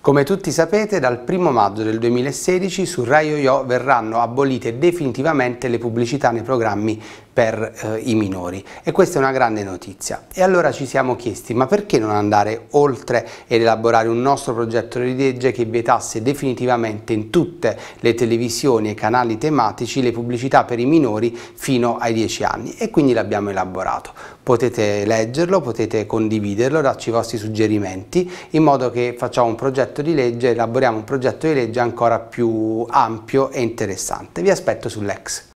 Come tutti sapete, dal 1 maggio del 2016 su Rai YoYo verranno abolite definitivamente le pubblicità nei programmi per eh, i minori e questa è una grande notizia. E allora ci siamo chiesti ma perché non andare oltre ed elaborare un nostro progetto di legge che vietasse definitivamente in tutte le televisioni e canali tematici le pubblicità per i minori fino ai 10 anni e quindi l'abbiamo elaborato. Potete leggerlo, potete condividerlo, darci i vostri suggerimenti in modo che facciamo un progetto di legge, elaboriamo un progetto di legge ancora più ampio e interessante. Vi aspetto sull'ex.